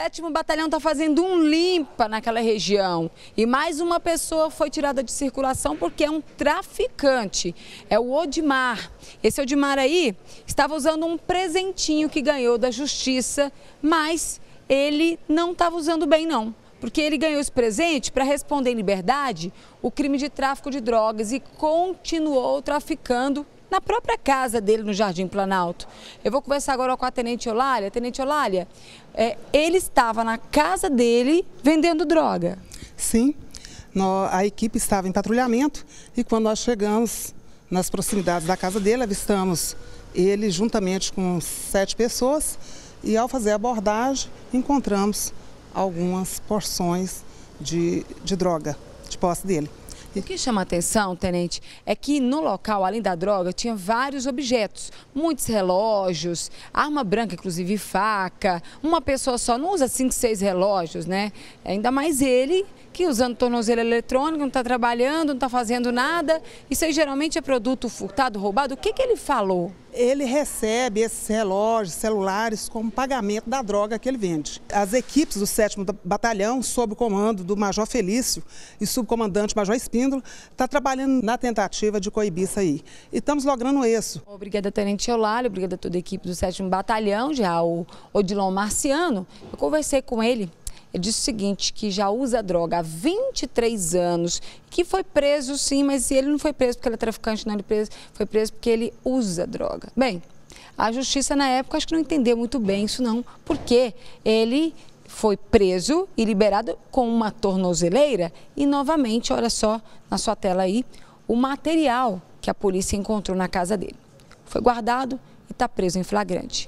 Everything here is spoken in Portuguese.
sétimo batalhão está fazendo um limpa naquela região. E mais uma pessoa foi tirada de circulação porque é um traficante. É o Odimar. Esse Odimar aí estava usando um presentinho que ganhou da justiça, mas ele não estava usando bem, não porque ele ganhou esse presente para responder em liberdade o crime de tráfico de drogas e continuou traficando na própria casa dele no Jardim Planalto. Eu vou conversar agora com a Tenente Olália. Tenente Olália, é, ele estava na casa dele vendendo droga. Sim, a equipe estava em patrulhamento e quando nós chegamos nas proximidades da casa dele, avistamos ele juntamente com sete pessoas e ao fazer a abordagem encontramos algumas porções de, de droga de posse dele. O que chama a atenção, tenente, é que no local, além da droga, tinha vários objetos, muitos relógios, arma branca, inclusive faca. Uma pessoa só não usa cinco, seis relógios, né? Ainda mais ele aqui usando tornozelo eletrônico, não está trabalhando, não está fazendo nada. Isso aí geralmente é produto furtado, roubado. O que, que ele falou? Ele recebe esses relógios, celulares, como pagamento da droga que ele vende. As equipes do 7 Batalhão, sob o comando do Major Felício e subcomandante Major Espíndola, está trabalhando na tentativa de coibir isso aí. E estamos logrando isso. Obrigada, Tenente Eulália, obrigada a toda a equipe do 7 Batalhão, já o Odilon Marciano. Eu conversei com ele disse o seguinte, que já usa droga há 23 anos, que foi preso sim, mas ele não foi preso porque ele é traficante, não, ele preso, foi preso porque ele usa droga. Bem, a justiça na época acho que não entendeu muito bem isso não, porque ele foi preso e liberado com uma tornozeleira e novamente, olha só na sua tela aí, o material que a polícia encontrou na casa dele. Foi guardado e está preso em flagrante.